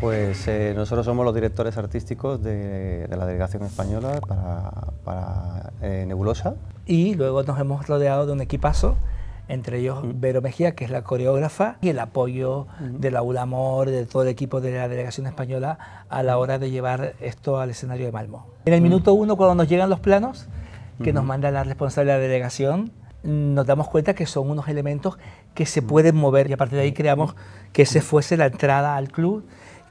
Pues eh, nosotros somos los directores artísticos de, la delegación española para, eh, Nebulosa. Y luego nos hemos rodeado de un equipazo, entre ellos mm. Vero Mejía, que es la coreógrafa, y el apoyo mm. de la Ulamor Amor, de todo el equipo de la delegación española a la mm. hora de llevar esto al escenario de Malmo. En el minuto uno, cuando nos llegan los planos, que nos mm-hmm. manda la responsable de la delegación, nos damos cuenta que son unos elementos que se pueden mover y a partir de ahí creamos que se fuese la entrada al club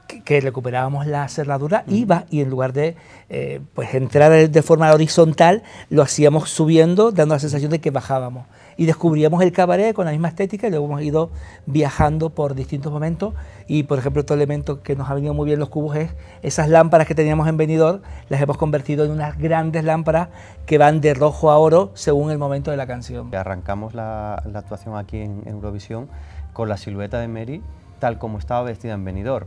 que recuperábamos la cerradura, iba y en lugar de eh, pues entrar de forma horizontal, lo hacíamos subiendo, dando la sensación de que bajábamos. Y descubríamos el cabaret con la misma estética y luego hemos ido viajando por distintos momentos. Y por ejemplo, otro elemento que nos ha venido muy bien los cubos es esas lámparas que teníamos en venidor, las hemos convertido en unas grandes lámparas que van de rojo a oro según el momento de la canción. Arrancamos la, actuación aquí en, Eurovisión con la silueta de Mary tal como estaba vestida en venidor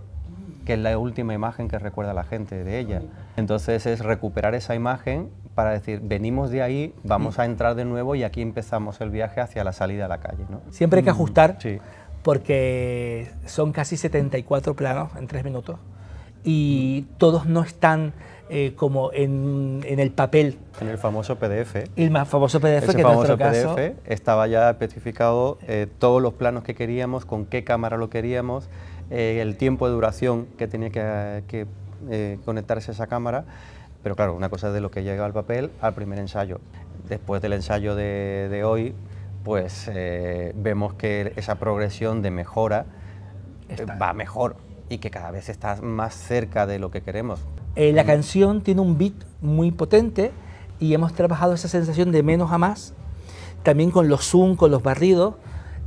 que es la última imagen que recuerda la gente de ella. Entonces es recuperar esa imagen para decir, venimos de ahí, vamos a entrar de nuevo y aquí empezamos el viaje hacia la salida a la calle. ¿no? Siempre hay que mm, ajustar, porque son casi 74 planos en tres minutos y todos no están eh, como en, el papel. En el famoso PDF. El más famoso PDF que famoso en caso, PDF estaba ya especificado eh, todos los planos que queríamos, con qué cámara lo queríamos, eh, el tiempo de duración que tenía que, conectarse a esa cámara. Pero claro, una cosa es de lo que llega al papel al primer ensayo. Después del ensayo de hoy, pues vemos que esa progresión de mejora va mejor y que cada vez está más cerca de lo que queremos. Eh, la canción tiene un beat muy potente y hemos trabajado esa sensación de menos a más, también con los zoom, con los barridos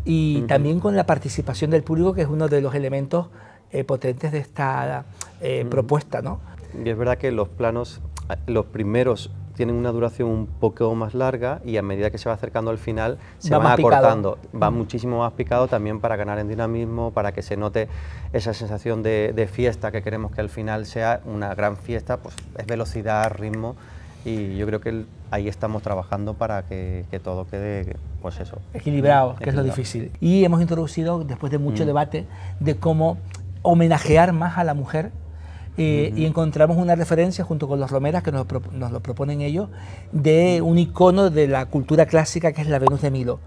y también con la participación del público, que es uno de los elementos eh, potentes de esta eh, propuesta. ¿no? Y es verdad que los planos, los primeros tienen una duración un poco más larga y a medida que se va acercando al final se va acortando, va mm. muchísimo más picado también para ganar en dinamismo, para que se note esa sensación de, fiesta que queremos que al final sea una gran fiesta, pues es velocidad, ritmo y yo creo que ahí estamos trabajando para que, todo quede, pues eso. Equilibrado, que es lo difícil. Y hemos introducido, después de mucho mm. debate, de cómo homenajear más a la mujer eh, y encontramos una referencia junto con los Romeras, que nos, lo proponen ellos, de un icono de la cultura clásica que es la Venus de Milo,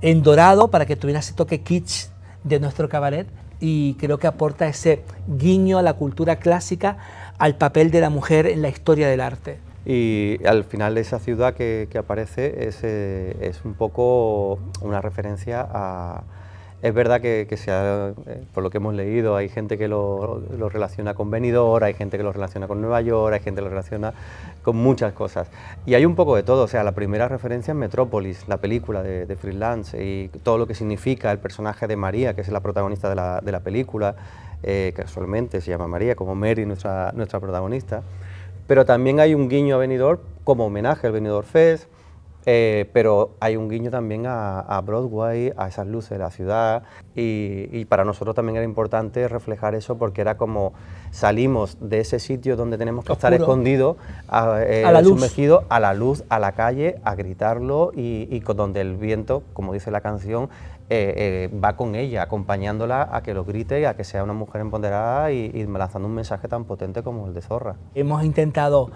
en dorado para que tuviera ese toque kitsch de nuestro cabaret y creo que aporta ese guiño a la cultura clásica, al papel de la mujer en la historia del arte. Y al final esa ciudad que, aparece es, es, un poco una referencia a, es verdad que, eh, por lo que hemos leído, hay gente que lo, relaciona con Venidor, hay gente que lo relaciona con Nueva York, hay gente que lo relaciona con muchas cosas. Y hay un poco de todo, o sea, la primera referencia es Metrópolis, la película de, Freelance, y todo lo que significa el personaje de María, que es la protagonista de la, película, eh, que casualmente se llama María, como Mary, nuestra, nuestra protagonista. Pero también hay un guiño a Benidorm como homenaje al Benidorm Fest, eh, pero hay un guiño también a, Broadway, a esas luces de la ciudad, y, para nosotros también era importante reflejar eso porque era como salimos de ese sitio donde tenemos que estar escondidos, eh, sumergidos a la luz, a la calle, a gritarlo y, donde el viento, como dice la canción, eh, va con ella, acompañándola a que lo grite y a que sea una mujer empoderada y, lanzando un mensaje tan potente como el de Zorra. Hemos intentado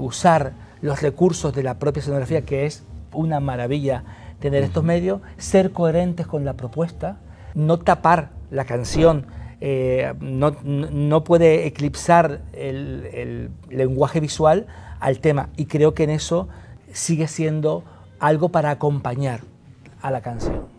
usar los recursos de la propia que es una maravilla tener estos medios, ser coherentes con la propuesta, no tapar la canción. Eh, no, puede eclipsar el, lenguaje visual al tema y creo que en eso sigue siendo algo para acompañar a la canción.